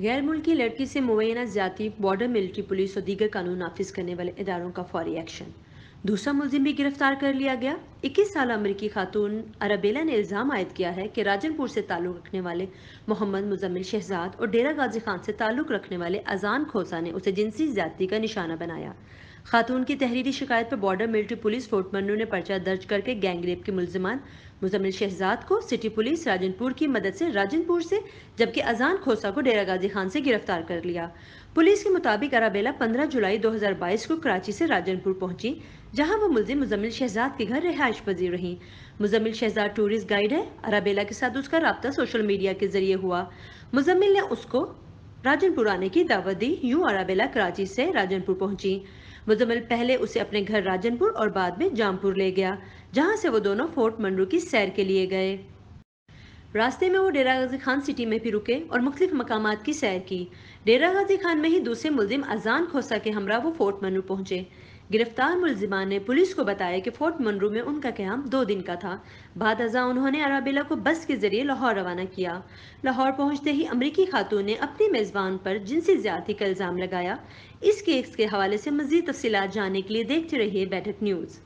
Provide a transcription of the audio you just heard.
गैर मुल्की लड़की से मुबैना ज्यादा बॉर्डर मिलिट्री पुलिस और दीगर कानून नाफिज करने वाले इदारों का फौरी एक्शन दूसरा मुलजिम भी गिरफ्तार कर लिया गया 21 साल अमरीकी खातून अरबेला ने इल्ज़ाम आयद किया है कि राजनपुर से ताल्लुक़ रखने वाले मोहम्मद मुजम्मिल शहजाद और डेरा गाजी खान से ताल्लुक़ रखने वाले अजान खोसा ने उसे जिनसी ज्यादती का निशाना बनाया खातून की तहरीरी शिकायत पर बॉर्डर मिलिट्री पुलिस फोर्ट मन्नू ने पर्चा दर्ज करके गैंग रेप के मुलजमान मुजमिल शहजाद को सिटी पुलिस राजनपुर की मदद से राजनपुर से जबकि अजान खोसा को डेरा गाजी खान से गिरफ्तार कर लिया पुलिस के मुताबिक अराबेला 15 जुलाई 2022 को कराची से राजनपुर पहुंची जहां वो मुलजिम मुजम्मिल शहजाद के घर रिहायश पजीर रही मुजमिल शहजाद टूरिस्ट गाइड है अराबेला के साथ उसका रबता सोशल मीडिया के जरिए हुआ मुजम्मिल ने उसको राजनपुर आने की दावत दी यूं अराबेला कराची से राजनपुर पहुंची मुजम्मिल पहले उसे अपने घर राजनपुर और बाद में जामपुर ले गया जहां से वो दोनों फोर्ट मनरू की सैर के लिए गए रास्ते में वो डेरा गाजी खान सिटी में भी रुके और मुख्तफ मकाम की सैर की डेरा गाजी खान में ही दूसरे मुलिम अजान खोसा के हमरा वो फोर्ट मनू पहुंचे गिरफ्तार मुलजिमान ने पुलिस को बताया कि फोर्ट मनरू में उनका क्याम दो दिन का था बाद अजा उन्होंने अराबेला को बस के जरिए लाहौर रवाना किया लाहौर पहुंचते ही अमरीकी खातून ने अपने मेज़बान पर जिनसी ज्यादा का इल्ज़ाम लगाया इस केस के हवाले से मजीद तफसी जानने के लिए देखते रहिए बैठक न्यूज़